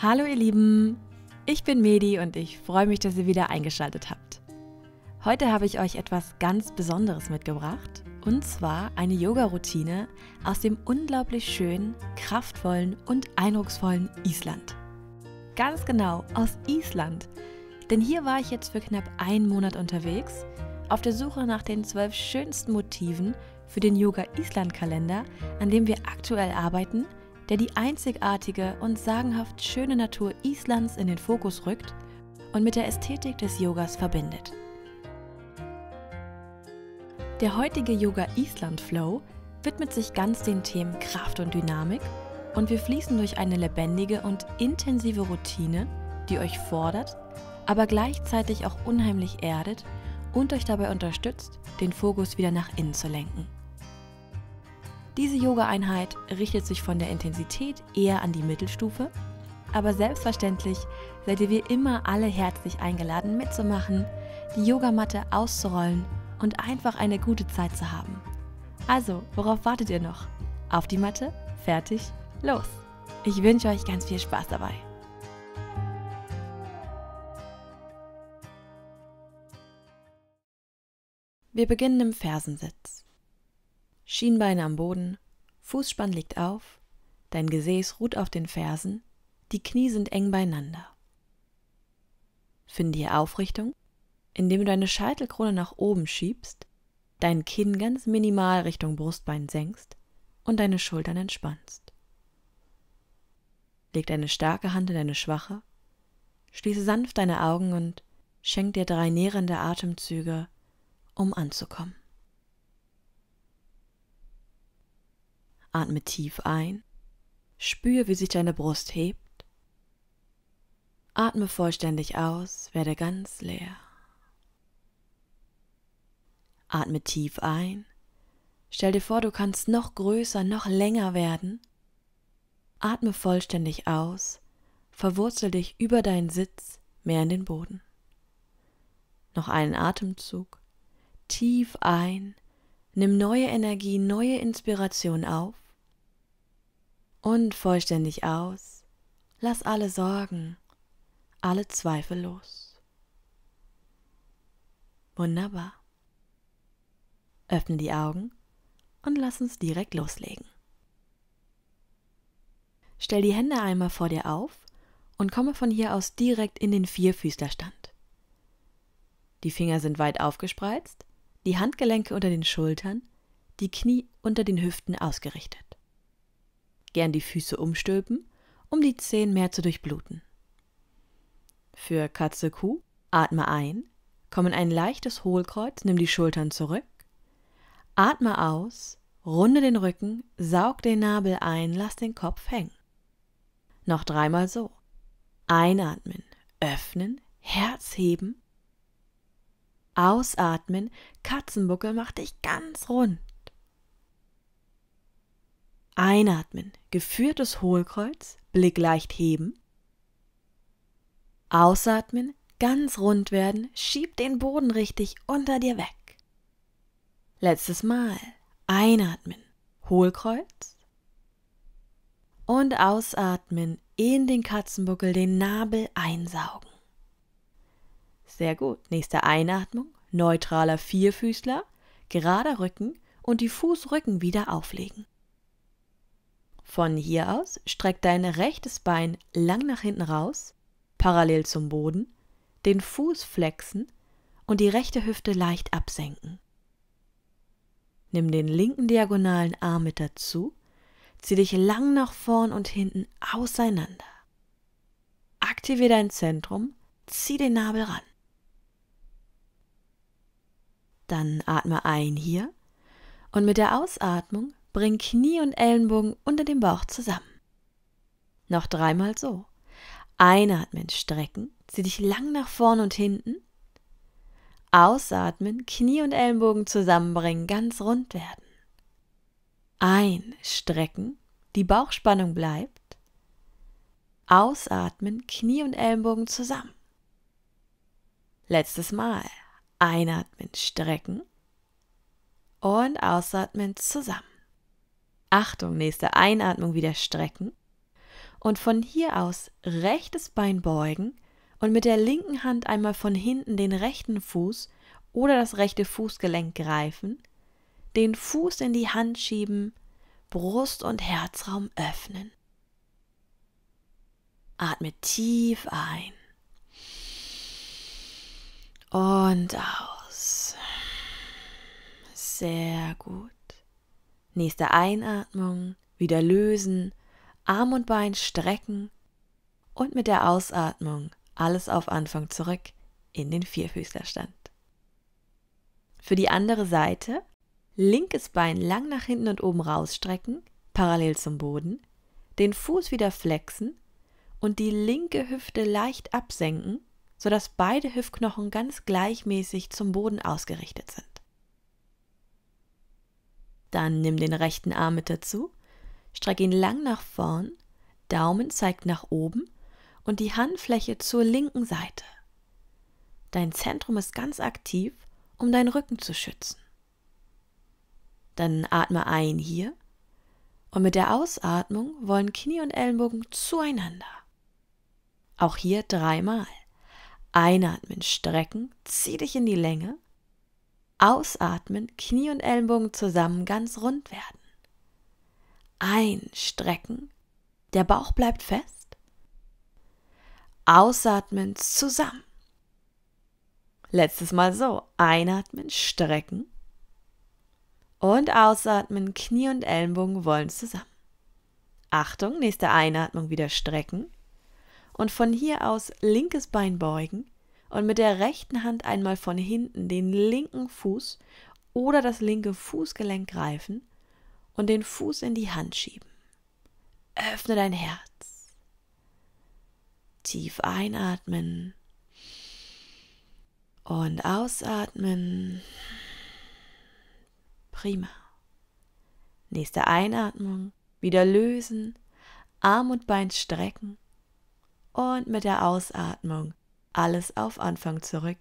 Hallo ihr Lieben, ich bin Medi und ich freue mich, dass ihr wieder eingeschaltet habt. Heute habe ich euch etwas ganz Besonderes mitgebracht, und zwar eine Yoga-Routine aus dem unglaublich schönen, kraftvollen und eindrucksvollen Island. Ganz genau, aus Island. Denn hier war ich jetzt für knapp einen Monat unterwegs, auf der Suche nach den zwölf schönsten Motiven für den Yoga Island-Kalender, an dem wir aktuell arbeiten – der die einzigartige und sagenhaft schöne Natur Islands in den Fokus rückt und mit der Ästhetik des Yogas verbindet. Der heutige Yoga Island Flow widmet sich ganz den Themen Kraft und Dynamik und wir fließen durch eine lebendige und intensive Routine, die euch fordert, aber gleichzeitig auch unheimlich erdet und euch dabei unterstützt, den Fokus wieder nach innen zu lenken. Diese Yoga-Einheit richtet sich von der Intensität eher an die Mittelstufe, aber selbstverständlich seid ihr wie immer alle herzlich eingeladen mitzumachen, die Yogamatte auszurollen und einfach eine gute Zeit zu haben. Also, worauf wartet ihr noch? Auf die Matte, fertig, los! Ich wünsche euch ganz viel Spaß dabei. Wir beginnen im Fersensitz. Schienbein am Boden, Fußspann liegt auf, dein Gesäß ruht auf den Fersen, die Knie sind eng beieinander. Finde hier Aufrichtung, indem du deine Scheitelkrone nach oben schiebst, dein Kinn ganz minimal Richtung Brustbein senkst und deine Schultern entspannst. Leg deine starke Hand in deine schwache, schließe sanft deine Augen und schenk dir drei nährende Atemzüge, um anzukommen. Atme tief ein. Spür, wie sich deine Brust hebt. Atme vollständig aus, werde ganz leer. Atme tief ein. Stell dir vor, du kannst noch größer, noch länger werden. Atme vollständig aus. Verwurzel dich über deinen Sitz mehr in den Boden. Noch einen Atemzug. Tief ein. Nimm neue Energie, neue Inspiration auf und vollständig aus. Lass alle Sorgen, alle Zweifel los. Wunderbar. Öffne die Augen und lass uns direkt loslegen. Stell die Hände einmal vor dir auf und komme von hier aus direkt in den Vierfüßlerstand. Die Finger sind weit aufgespreizt, die Handgelenke unter den Schultern, die Knie unter den Hüften ausgerichtet gern die Füße umstülpen, um die Zehen mehr zu durchbluten. Für Katze Kuh atme ein, komm in ein leichtes Hohlkreuz, nimm die Schultern zurück. Atme aus, runde den Rücken, saug den Nabel ein, lass den Kopf hängen. Noch dreimal so. Einatmen, öffnen, Herz heben. Ausatmen, Katzenbuckel macht dich ganz rund. Einatmen, geführtes Hohlkreuz, Blick leicht heben. Ausatmen, ganz rund werden, schieb den Boden richtig unter dir weg. Letztes Mal. Einatmen, Hohlkreuz. Und ausatmen, in den Katzenbuckel den Nabel einsaugen. Sehr gut. Nächste Einatmung, neutraler Vierfüßler, gerader Rücken und die Fußrücken wieder auflegen. Von hier aus streck dein rechtes Bein lang nach hinten raus, parallel zum Boden, den Fuß flexen und die rechte Hüfte leicht absenken. Nimm den linken diagonalen Arm mit dazu, zieh dich lang nach vorn und hinten auseinander. Aktiviere dein Zentrum, zieh den Nabel ran. Dann atme ein hier und mit der Ausatmung Bring Knie und Ellenbogen unter dem Bauch zusammen. Noch dreimal so. Einatmen, strecken, zieh dich lang nach vorn und hinten. Ausatmen, Knie und Ellenbogen zusammenbringen, ganz rund werden. Ein, strecken, die Bauchspannung bleibt. Ausatmen, Knie und Ellenbogen zusammen. Letztes Mal. Einatmen, strecken und ausatmen zusammen. Achtung, nächste Einatmung wieder strecken. Und von hier aus rechtes Bein beugen und mit der linken Hand einmal von hinten den rechten Fuß oder das rechte Fußgelenk greifen, den Fuß in die Hand schieben, Brust und Herzraum öffnen. Atme tief ein und aus. Sehr gut. Nächste Einatmung wieder lösen, Arm und Bein strecken und mit der Ausatmung alles auf Anfang zurück in den Vierfüßlerstand. Für die andere Seite linkes Bein lang nach hinten und oben rausstrecken, parallel zum Boden, den Fuß wieder flexen und die linke Hüfte leicht absenken, sodass beide Hüftknochen ganz gleichmäßig zum Boden ausgerichtet sind. Dann nimm den rechten Arm mit dazu, streck ihn lang nach vorn, Daumen zeigt nach oben und die Handfläche zur linken Seite. Dein Zentrum ist ganz aktiv, um deinen Rücken zu schützen. Dann atme ein hier und mit der Ausatmung wollen Knie und Ellenbogen zueinander. Auch hier dreimal. Einatmen, strecken, zieh dich in die Länge Ausatmen, Knie und Ellenbogen zusammen ganz rund werden. Einstrecken, der Bauch bleibt fest. Ausatmen, zusammen. Letztes Mal so. Einatmen, strecken. Und ausatmen, Knie und Ellenbogen wollen zusammen. Achtung, nächste Einatmung wieder strecken. Und von hier aus linkes Bein beugen, und mit der rechten Hand einmal von hinten den linken Fuß oder das linke Fußgelenk greifen und den Fuß in die Hand schieben. Öffne dein Herz. Tief einatmen und ausatmen. Prima. Nächste Einatmung. Wieder lösen. Arm und Bein strecken. Und mit der Ausatmung alles auf Anfang zurück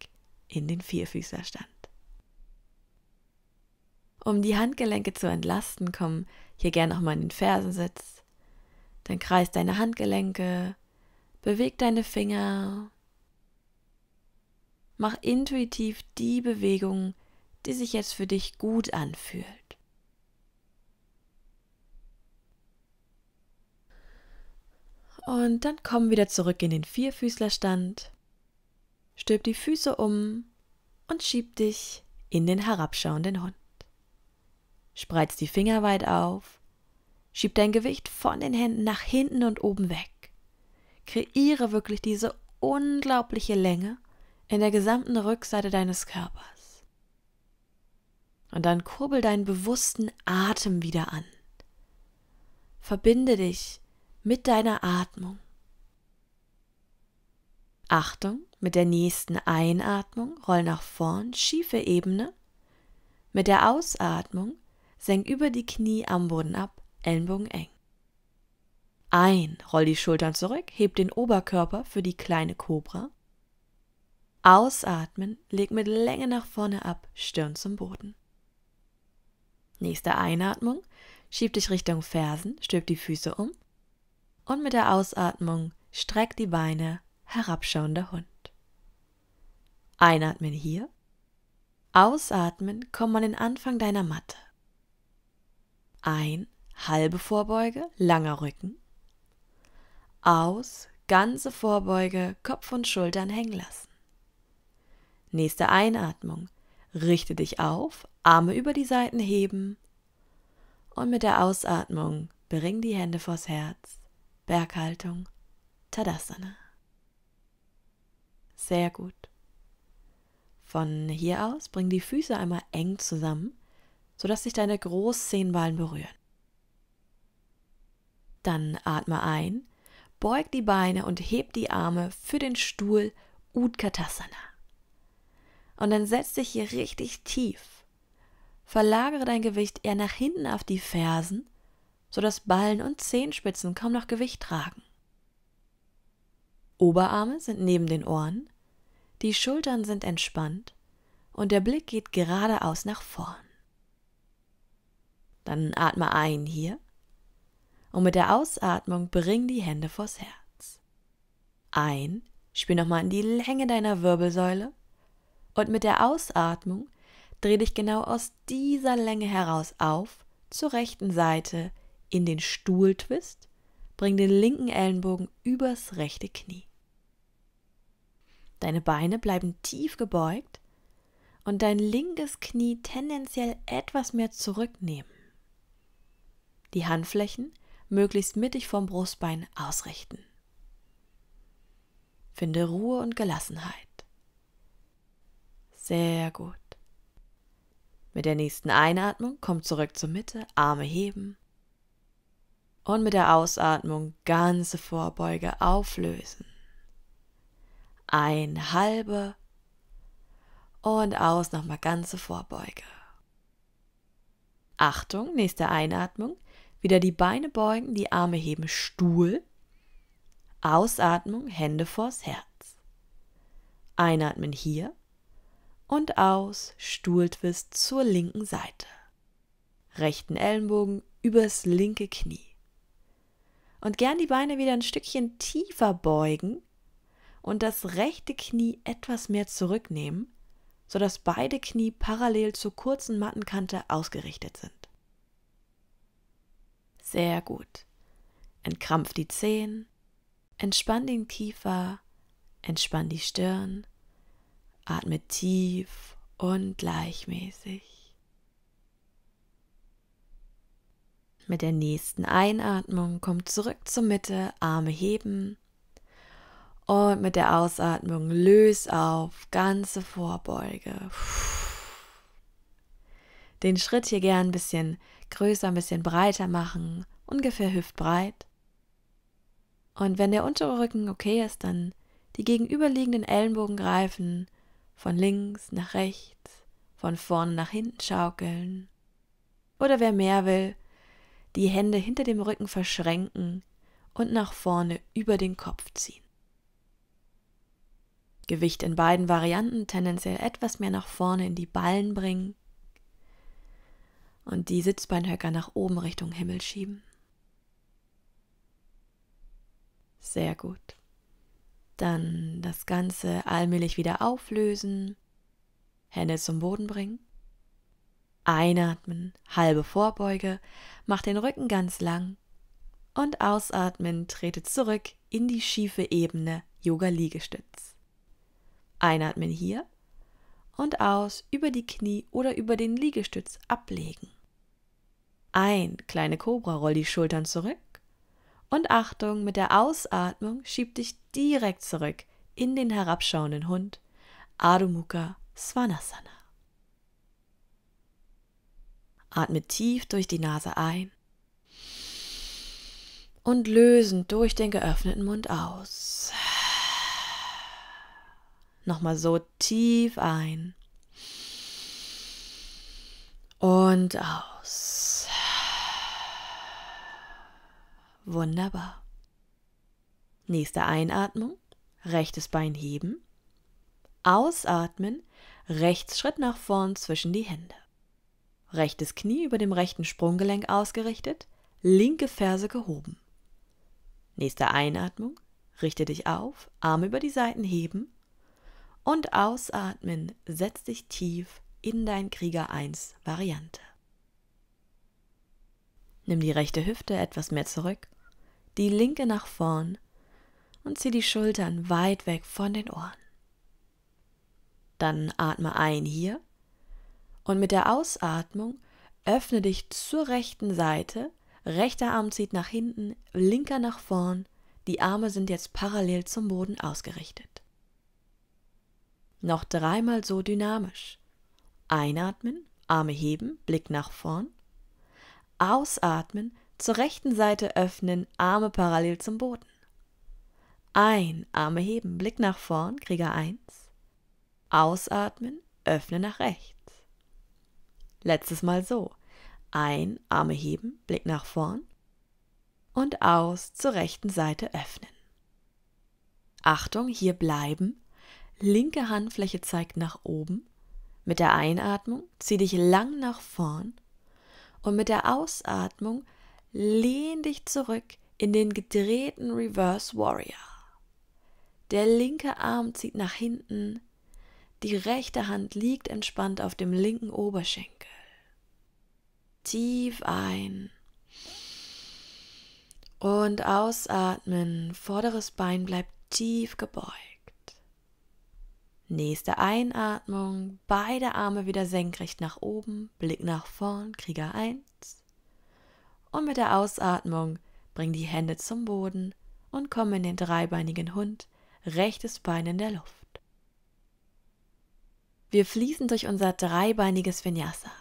in den Vierfüßerstand. Um die Handgelenke zu entlasten, komm hier gern nochmal in den Fersensitz. Dann kreis deine Handgelenke, beweg deine Finger. Mach intuitiv die Bewegung, die sich jetzt für dich gut anfühlt. Und dann kommen wieder zurück in den Vierfüßlerstand stülp die Füße um und schieb dich in den herabschauenden Hund. Spreiz die Finger weit auf, schieb dein Gewicht von den Händen nach hinten und oben weg. Kreiere wirklich diese unglaubliche Länge in der gesamten Rückseite deines Körpers. Und dann kurbel deinen bewussten Atem wieder an. Verbinde dich mit deiner Atmung. Achtung, mit der nächsten Einatmung roll nach vorn, schiefe Ebene. Mit der Ausatmung senk über die Knie am Boden ab, Ellenbogen eng. Ein, roll die Schultern zurück, heb den Oberkörper für die kleine Kobra. Ausatmen, leg mit Länge nach vorne ab, Stirn zum Boden. Nächste Einatmung, schieb dich Richtung Fersen, stülp die Füße um und mit der Ausatmung streck die Beine, herabschauender Hund. Einatmen hier, ausatmen, komm an den Anfang deiner Matte. Ein, halbe Vorbeuge, langer Rücken. Aus, ganze Vorbeuge, Kopf und Schultern hängen lassen. Nächste Einatmung. Richte dich auf, Arme über die Seiten heben und mit der Ausatmung bring die Hände vors Herz. Berghaltung, Tadasana. Sehr gut. Von hier aus bring die Füße einmal eng zusammen, sodass sich deine Großzehenballen berühren. Dann atme ein, beug die Beine und heb die Arme für den Stuhl Utkatasana. Und dann setz dich hier richtig tief. Verlagere dein Gewicht eher nach hinten auf die Fersen, sodass Ballen und Zehenspitzen kaum noch Gewicht tragen. Oberarme sind neben den Ohren die Schultern sind entspannt und der Blick geht geradeaus nach vorn. Dann atme ein hier und mit der Ausatmung bring die Hände vors Herz. Ein, spiel nochmal in die Länge deiner Wirbelsäule und mit der Ausatmung dreh dich genau aus dieser Länge heraus auf zur rechten Seite in den Stuhltwist, bring den linken Ellenbogen übers rechte Knie. Deine Beine bleiben tief gebeugt und dein linkes Knie tendenziell etwas mehr zurücknehmen. Die Handflächen möglichst mittig vom Brustbein ausrichten. Finde Ruhe und Gelassenheit. Sehr gut. Mit der nächsten Einatmung komm zurück zur Mitte, Arme heben. Und mit der Ausatmung ganze Vorbeuge auflösen ein halbe und aus nochmal ganze Vorbeuge. Achtung, nächste Einatmung. Wieder die Beine beugen, die Arme heben, Stuhl. Ausatmung, Hände vors Herz. Einatmen hier und aus, Stuhltwist zur linken Seite. Rechten Ellenbogen übers linke Knie. Und gern die Beine wieder ein Stückchen tiefer beugen, und das rechte Knie etwas mehr zurücknehmen, sodass beide Knie parallel zur kurzen Mattenkante ausgerichtet sind. Sehr gut. Entkrampf die Zehen, entspann den Kiefer, entspann die Stirn, atme tief und gleichmäßig. Mit der nächsten Einatmung kommt zurück zur Mitte, Arme heben und mit der Ausatmung löst auf ganze Vorbeuge. Den Schritt hier gern ein bisschen größer, ein bisschen breiter machen, ungefähr hüftbreit. Und wenn der untere Rücken okay ist, dann die gegenüberliegenden Ellenbogen greifen, von links nach rechts, von vorne nach hinten schaukeln. Oder wer mehr will, die Hände hinter dem Rücken verschränken und nach vorne über den Kopf ziehen. Gewicht in beiden Varianten tendenziell etwas mehr nach vorne in die Ballen bringen und die Sitzbeinhöcker nach oben Richtung Himmel schieben. Sehr gut. Dann das Ganze allmählich wieder auflösen, Hände zum Boden bringen. Einatmen, halbe Vorbeuge, mach den Rücken ganz lang und ausatmen, trete zurück in die schiefe Ebene Yoga-Liegestütz. Einatmen hier und aus über die Knie oder über den Liegestütz ablegen. Ein, kleine Kobra, roll die Schultern zurück. Und Achtung, mit der Ausatmung schieb dich direkt zurück in den herabschauenden Hund Adho Mukha Svanasana. Atme tief durch die Nase ein und lösen durch den geöffneten Mund aus. Nochmal so tief ein und aus. Wunderbar. Nächste Einatmung, rechtes Bein heben. Ausatmen, rechts Schritt nach vorn zwischen die Hände. Rechtes Knie über dem rechten Sprunggelenk ausgerichtet, linke Ferse gehoben. Nächste Einatmung, richte dich auf, Arme über die Seiten heben, und ausatmen, setz dich tief in dein Krieger 1 Variante. Nimm die rechte Hüfte etwas mehr zurück, die linke nach vorn und zieh die Schultern weit weg von den Ohren. Dann atme ein hier und mit der Ausatmung öffne dich zur rechten Seite, rechter Arm zieht nach hinten, linker nach vorn, die Arme sind jetzt parallel zum Boden ausgerichtet. Noch dreimal so dynamisch. Einatmen, Arme heben, Blick nach vorn. Ausatmen, zur rechten Seite öffnen, Arme parallel zum Boden. Ein, Arme heben, Blick nach vorn, Krieger 1. Ausatmen, öffne nach rechts. Letztes Mal so. Ein, Arme heben, Blick nach vorn. Und aus, zur rechten Seite öffnen. Achtung, hier bleiben, Linke Handfläche zeigt nach oben. Mit der Einatmung zieh dich lang nach vorn und mit der Ausatmung lehn dich zurück in den gedrehten Reverse Warrior. Der linke Arm zieht nach hinten, die rechte Hand liegt entspannt auf dem linken Oberschenkel. Tief ein und ausatmen, vorderes Bein bleibt tief gebeugt. Nächste Einatmung, beide Arme wieder senkrecht nach oben, Blick nach vorn, Krieger 1. Und mit der Ausatmung bring die Hände zum Boden und komm in den dreibeinigen Hund, rechtes Bein in der Luft. Wir fließen durch unser dreibeiniges Vinyasa.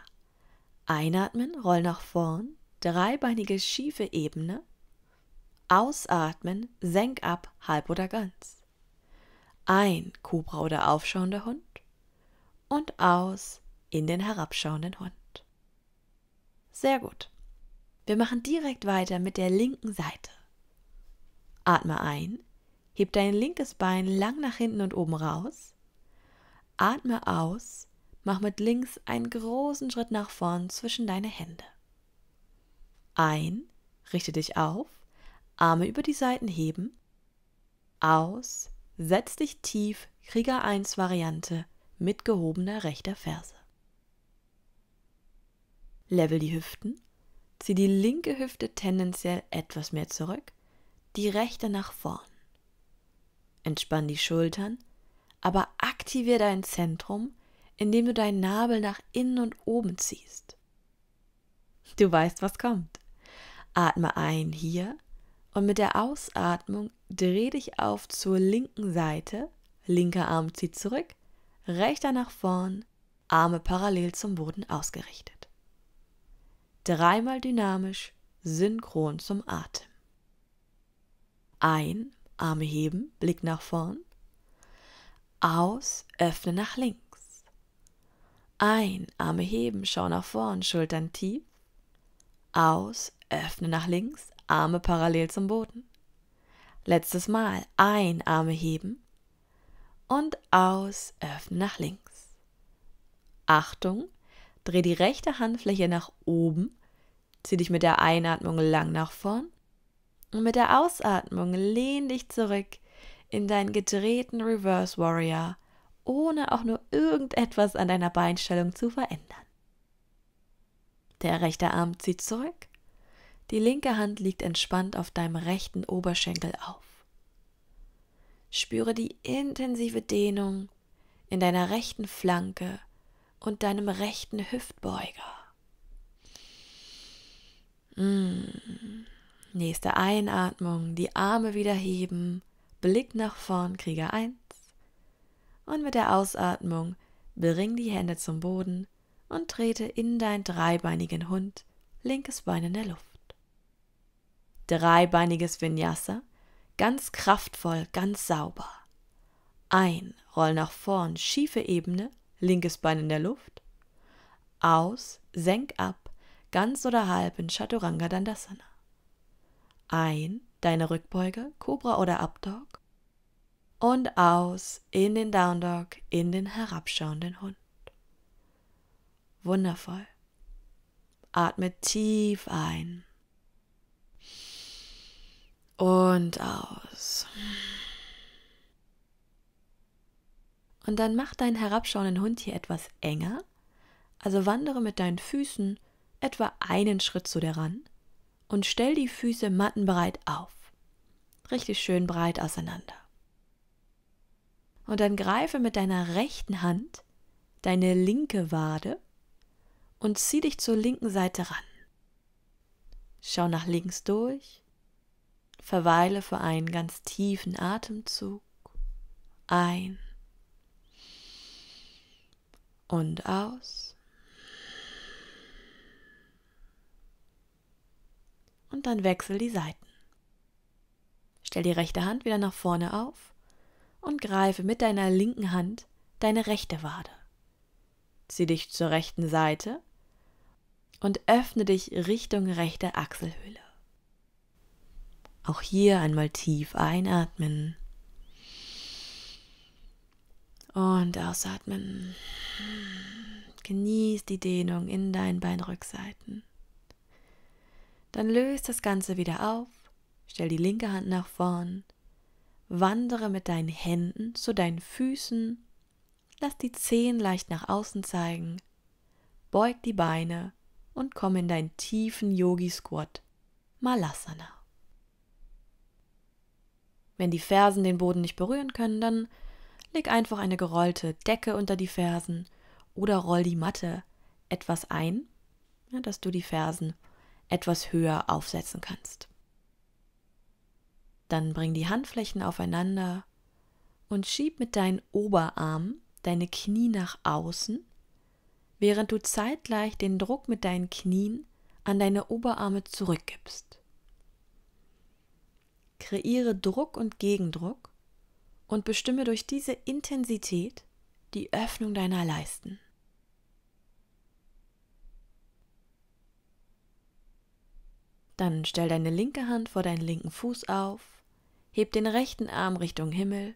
Einatmen, roll nach vorn, dreibeinige schiefe Ebene. Ausatmen, senk ab, halb oder ganz ein Kobra oder aufschauender Hund und aus in den herabschauenden Hund. Sehr gut. Wir machen direkt weiter mit der linken Seite. Atme ein, heb dein linkes Bein lang nach hinten und oben raus. Atme aus, mach mit links einen großen Schritt nach vorn zwischen deine Hände. Ein, richte dich auf, Arme über die Seiten heben. Aus, Setz dich tief, Krieger 1 Variante mit gehobener rechter Ferse. Level die Hüften. Zieh die linke Hüfte tendenziell etwas mehr zurück, die rechte nach vorn. Entspann die Schultern, aber aktiviere dein Zentrum, indem du deinen Nabel nach innen und oben ziehst. Du weißt, was kommt. Atme ein hier und mit der Ausatmung dreh dich auf zur linken Seite, linker Arm zieht zurück, rechter nach vorn, Arme parallel zum Boden ausgerichtet. Dreimal dynamisch, synchron zum Atem. Ein, Arme heben, Blick nach vorn. Aus, öffne nach links. Ein, Arme heben, schau nach vorn, Schultern tief. Aus, öffne nach links, Arme parallel zum Boden. Letztes Mal ein Arme heben und aus, öffnen nach links. Achtung, dreh die rechte Handfläche nach oben, zieh dich mit der Einatmung lang nach vorn und mit der Ausatmung lehn dich zurück in deinen gedrehten Reverse Warrior, ohne auch nur irgendetwas an deiner Beinstellung zu verändern. Der rechte Arm zieht zurück die linke Hand liegt entspannt auf deinem rechten Oberschenkel auf. Spüre die intensive Dehnung in deiner rechten Flanke und deinem rechten Hüftbeuger. Mmh. Nächste Einatmung, die Arme wieder heben, Blick nach vorn, Krieger 1. Und mit der Ausatmung bring die Hände zum Boden und trete in deinen dreibeinigen Hund, linkes Bein in der Luft dreibeiniges Vinyasa, ganz kraftvoll, ganz sauber. Ein, roll nach vorn, schiefe Ebene, linkes Bein in der Luft. Aus, senk ab, ganz oder halb in Chaturanga Dandasana. Ein, deine Rückbeuge, Cobra oder Updog. Und aus, in den Down Dog, in den herabschauenden Hund. Wundervoll. Atme tief ein und aus. Und dann mach deinen herabschauenden Hund hier etwas enger, also wandere mit deinen Füßen etwa einen Schritt zu dir ran und stell die Füße mattenbreit auf, richtig schön breit auseinander. Und dann greife mit deiner rechten Hand deine linke Wade und zieh dich zur linken Seite ran. Schau nach links durch verweile für einen ganz tiefen Atemzug ein und aus. Und dann wechsel die Seiten. Stell die rechte Hand wieder nach vorne auf und greife mit deiner linken Hand deine rechte Wade. Zieh dich zur rechten Seite und öffne dich Richtung rechte Achselhöhle. Auch hier einmal tief einatmen und ausatmen. Genieß die Dehnung in deinen Beinrückseiten. Dann löst das Ganze wieder auf, stell die linke Hand nach vorn, wandere mit deinen Händen zu deinen Füßen, lass die Zehen leicht nach außen zeigen, beug die Beine und komm in deinen tiefen Yogi-Squat Malasana. Wenn die Fersen den Boden nicht berühren können, dann leg einfach eine gerollte Decke unter die Fersen oder roll die Matte etwas ein, dass du die Fersen etwas höher aufsetzen kannst. Dann bring die Handflächen aufeinander und schieb mit deinen Oberarmen deine Knie nach außen, während du zeitgleich den Druck mit deinen Knien an deine Oberarme zurückgibst kreiere Druck und Gegendruck und bestimme durch diese Intensität die Öffnung deiner Leisten. Dann stell deine linke Hand vor deinen linken Fuß auf, heb den rechten Arm Richtung Himmel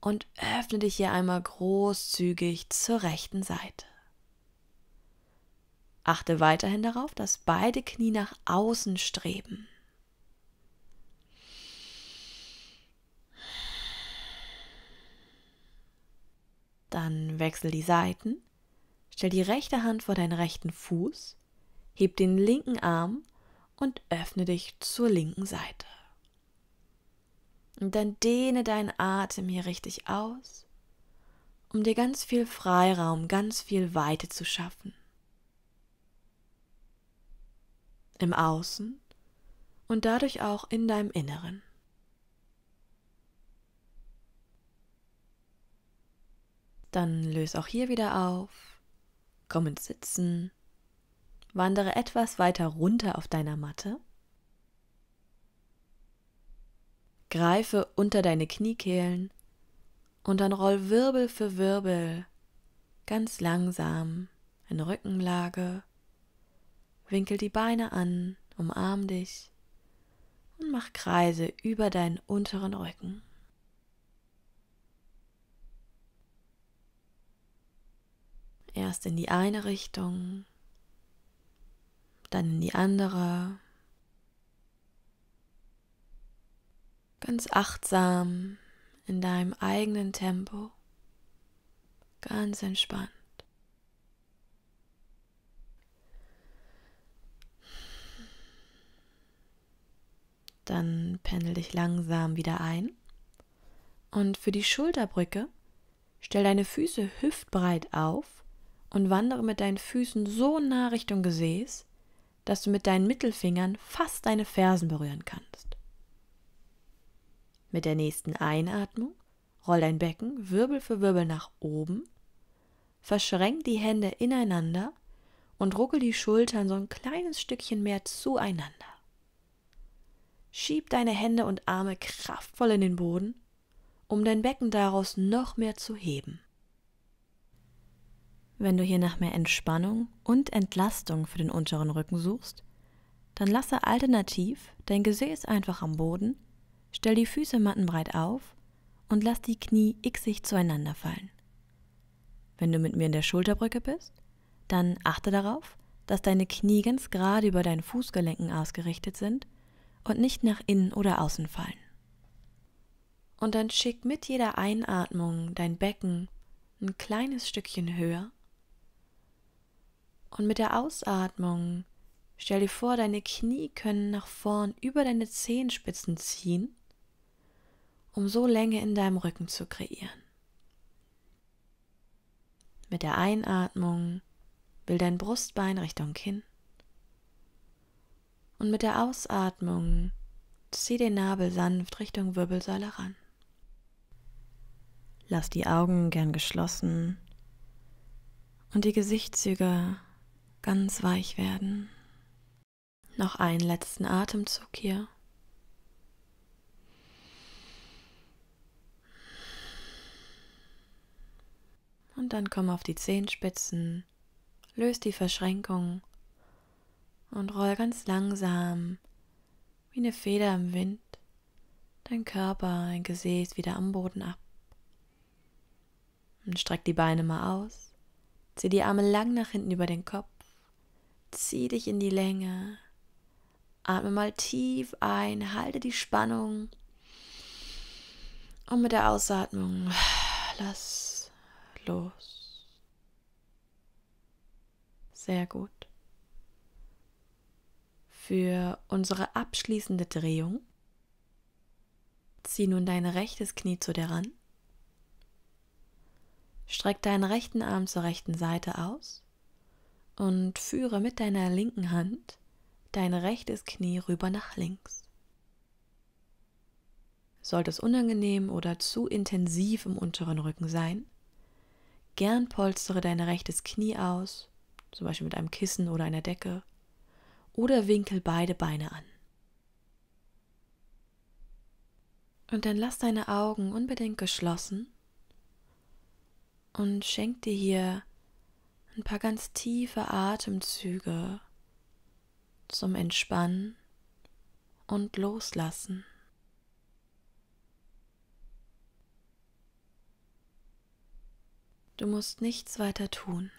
und öffne dich hier einmal großzügig zur rechten Seite. Achte weiterhin darauf, dass beide Knie nach außen streben. Dann wechsel die Seiten, stell die rechte Hand vor deinen rechten Fuß, heb den linken Arm und öffne dich zur linken Seite. Und dann dehne deinen Atem hier richtig aus, um dir ganz viel Freiraum, ganz viel Weite zu schaffen. Im Außen und dadurch auch in deinem Inneren. Dann löse auch hier wieder auf, komm ins Sitzen, wandere etwas weiter runter auf deiner Matte, greife unter deine Kniekehlen und dann roll Wirbel für Wirbel ganz langsam in Rückenlage, winkel die Beine an, umarm dich und mach Kreise über deinen unteren Rücken. Erst in die eine Richtung, dann in die andere. Ganz achtsam in deinem eigenen Tempo, ganz entspannt. Dann pendel dich langsam wieder ein. Und für die Schulterbrücke stell deine Füße hüftbreit auf und wandere mit deinen Füßen so nah Richtung Gesäß, dass du mit deinen Mittelfingern fast deine Fersen berühren kannst. Mit der nächsten Einatmung roll dein Becken Wirbel für Wirbel nach oben, verschränk die Hände ineinander und ruckel die Schultern so ein kleines Stückchen mehr zueinander. Schieb deine Hände und Arme kraftvoll in den Boden, um dein Becken daraus noch mehr zu heben. Wenn du hier nach mehr Entspannung und Entlastung für den unteren Rücken suchst, dann lasse alternativ dein Gesäß einfach am Boden, stell die Füße mattenbreit auf und lass die Knie xig zueinander fallen. Wenn du mit mir in der Schulterbrücke bist, dann achte darauf, dass deine Knie ganz gerade über deinen Fußgelenken ausgerichtet sind und nicht nach innen oder außen fallen. Und dann schick mit jeder Einatmung dein Becken ein kleines Stückchen höher und mit der Ausatmung stell dir vor, deine Knie können nach vorn über deine Zehenspitzen ziehen, um so Länge in deinem Rücken zu kreieren. Mit der Einatmung will dein Brustbein Richtung Kinn. Und mit der Ausatmung zieh den Nabel sanft Richtung Wirbelsäule ran. Lass die Augen gern geschlossen und die Gesichtszüge ganz weich werden. Noch einen letzten Atemzug hier. Und dann komm auf die Zehenspitzen, löst die Verschränkung und roll ganz langsam wie eine Feder im Wind dein Körper, dein Gesäß wieder am Boden ab. Und streck die Beine mal aus, zieh die Arme lang nach hinten über den Kopf zieh dich in die Länge. Atme mal tief ein, halte die Spannung und mit der Ausatmung lass los. Sehr gut. Für unsere abschließende Drehung zieh nun dein rechtes Knie zu dir ran. Streck deinen rechten Arm zur rechten Seite aus und führe mit deiner linken Hand dein rechtes Knie rüber nach links. Sollte es unangenehm oder zu intensiv im unteren Rücken sein, gern polstere dein rechtes Knie aus, zum Beispiel mit einem Kissen oder einer Decke, oder winkel beide Beine an. Und dann lass deine Augen unbedingt geschlossen und schenk dir hier ein paar ganz tiefe Atemzüge zum Entspannen und Loslassen. Du musst nichts weiter tun.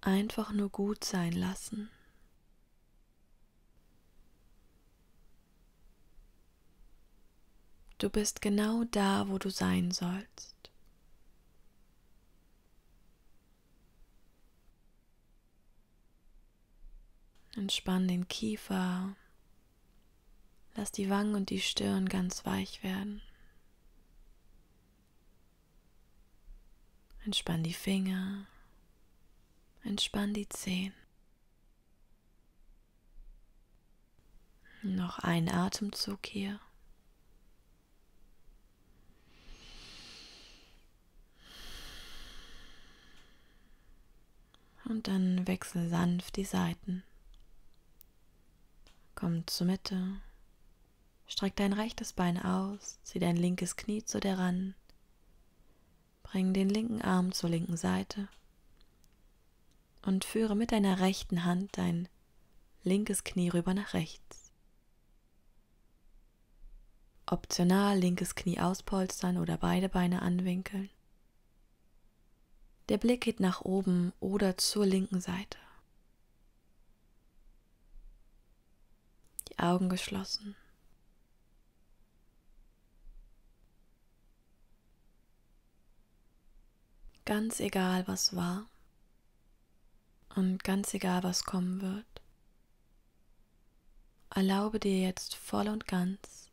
Einfach nur gut sein lassen. Du bist genau da, wo du sein sollst. Entspann den Kiefer. Lass die Wangen und die Stirn ganz weich werden. Entspann die Finger. Entspann die Zehen. Noch ein Atemzug hier. Und dann wechsel sanft die Seiten. Komm zur Mitte. Streck dein rechtes Bein aus, zieh dein linkes Knie zu dir ran. Bring den linken Arm zur linken Seite und führe mit deiner rechten Hand dein linkes Knie rüber nach rechts. Optional linkes Knie auspolstern oder beide Beine anwinkeln. Der Blick geht nach oben oder zur linken Seite. Augen geschlossen. Ganz egal, was war und ganz egal, was kommen wird, erlaube dir jetzt voll und ganz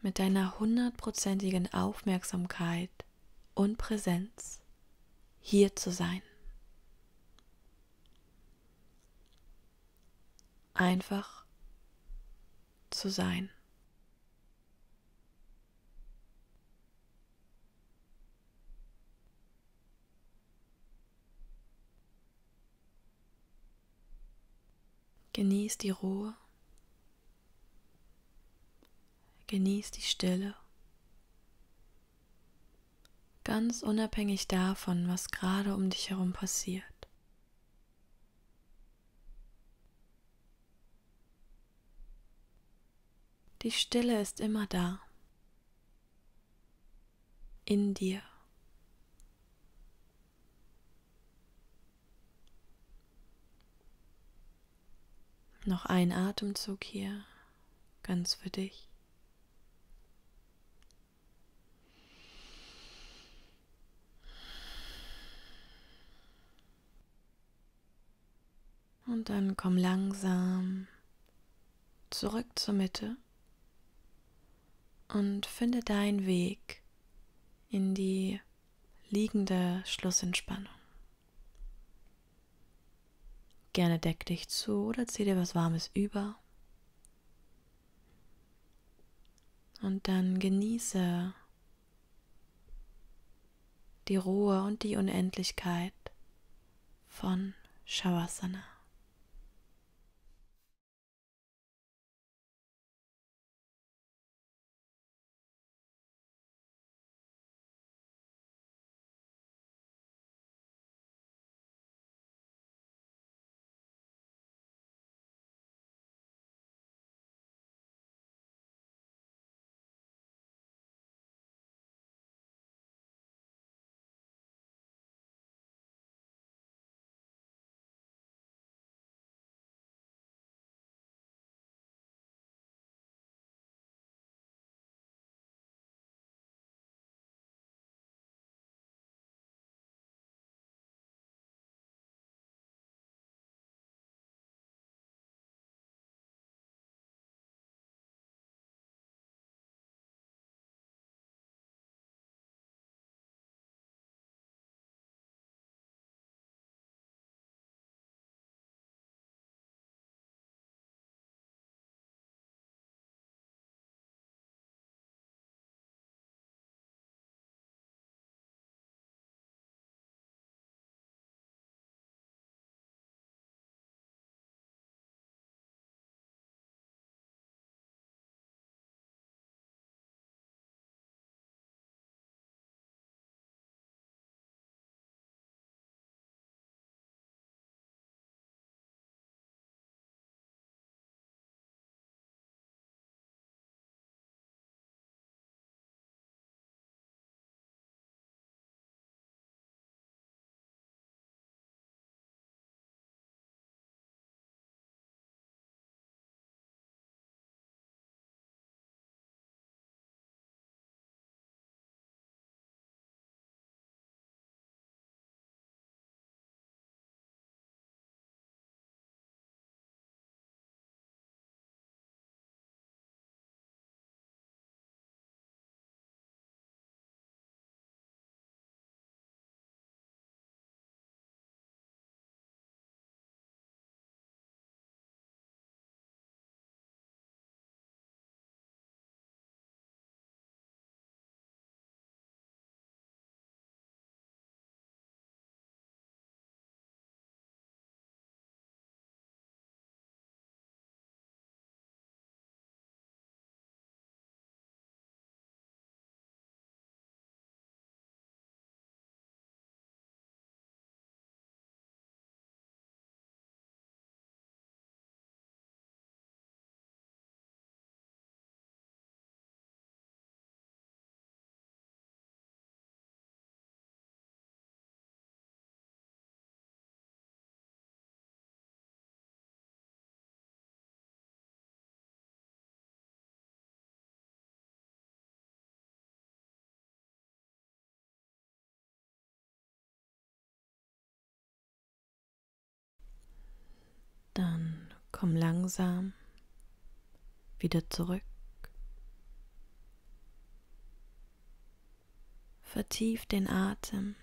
mit deiner hundertprozentigen Aufmerksamkeit und Präsenz hier zu sein. Einfach zu sein. Genieß die Ruhe. Genieß die Stille. Ganz unabhängig davon, was gerade um dich herum passiert. Die Stille ist immer da. In dir. Noch ein Atemzug hier, ganz für dich. Und dann komm langsam zurück zur Mitte und finde deinen Weg in die liegende Schlussentspannung. Gerne deck dich zu oder zieh dir was Warmes über. Und dann genieße die Ruhe und die Unendlichkeit von Shavasana. Komm langsam wieder zurück. Vertief den Atem.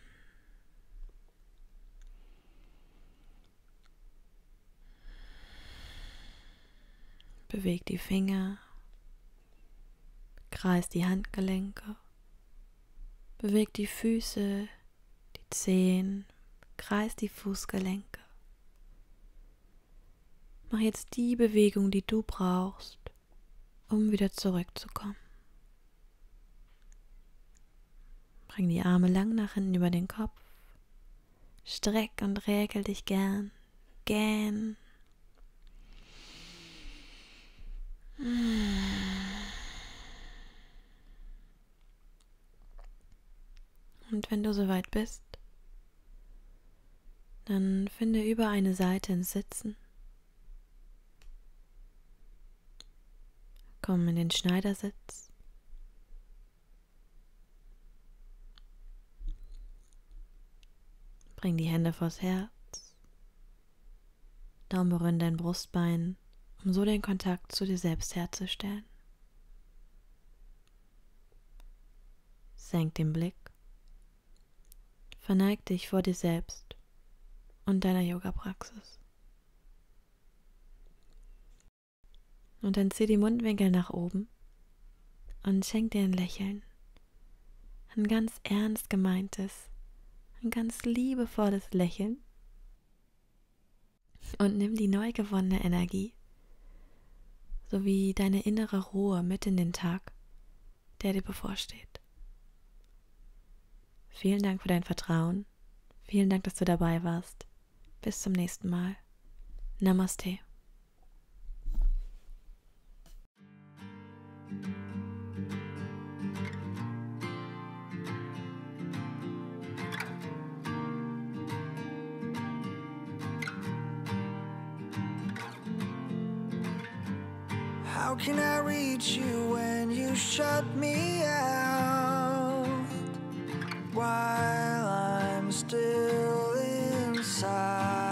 Beweg die Finger, kreis die Handgelenke, beweg die Füße, die Zehen, kreis die Fußgelenke. Mach jetzt die Bewegung, die du brauchst, um wieder zurückzukommen. Bring die Arme lang nach hinten über den Kopf. Streck und räkel dich gern. Gern. Und wenn du soweit bist, dann finde über eine Seite ins Sitzen. Komm in den Schneidersitz. Bring die Hände vors Herz. Daumen berühren dein Brustbein, um so den Kontakt zu dir selbst herzustellen. Senk den Blick. Verneig dich vor dir selbst und deiner Yoga-Praxis. Und dann zieh die Mundwinkel nach oben und schenk dir ein Lächeln. Ein ganz ernst gemeintes, ein ganz liebevolles Lächeln. Und nimm die neu gewonnene Energie sowie deine innere Ruhe mit in den Tag, der dir bevorsteht. Vielen Dank für dein Vertrauen. Vielen Dank, dass du dabei warst. Bis zum nächsten Mal. Namaste. How can I reach you when you shut me out? While I'm still inside.